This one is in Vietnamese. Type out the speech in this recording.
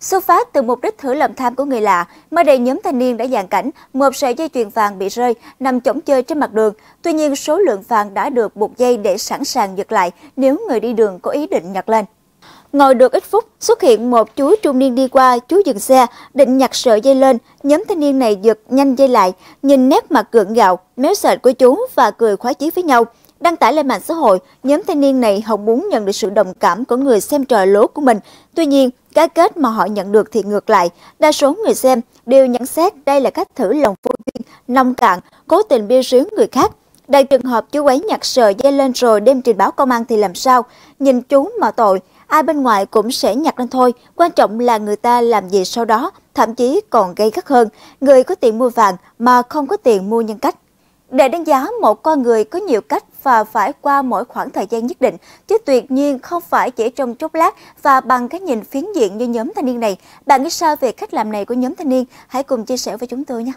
Xuất phát từ mục đích thử lòng tham của người lạ, mới đây nhóm thanh niên đã dàn cảnh một sợi dây chuyền vàng bị rơi nằm chống chơi trên mặt đường. Tuy nhiên, số lượng vàng đã được buộc dây để sẵn sàng giật lại nếu người đi đường có ý định nhặt lên. Ngồi được ít phút, xuất hiện một chú trung niên đi qua, chú dừng xe, định nhặt sợi dây lên. Nhóm thanh niên này giật nhanh dây lại, nhìn nét mặt gượng gạo, méo sợi của chú và cười khoái chí với nhau. Đăng tải lên mạng xã hội, nhóm thanh niên này hồng muốn nhận được sự đồng cảm của người xem trò lố của mình. Tuy nhiên, cái kết mà họ nhận được thì ngược lại. Đa số người xem đều nhận xét đây là cách thử lòng vô duyên, nông cạn, cố tình bia riếu người khác. Đại trường hợp chú ấy nhặt sờ dây lên rồi đem trình báo công an thì làm sao? Nhìn chú mà tội, ai bên ngoài cũng sẽ nhặt lên thôi. Quan trọng là người ta làm gì sau đó, thậm chí còn gây gắt hơn. Người có tiền mua vàng mà không có tiền mua nhân cách. Để đánh giá một con người có nhiều cách và phải qua mỗi khoảng thời gian nhất định, chứ tuyệt nhiên không phải chỉ trong chốc lát và bằng cái nhìn phiến diện như nhóm thanh niên này. Bạn nghĩ sao về cách làm này của nhóm thanh niên? Hãy cùng chia sẻ với chúng tôi nhé!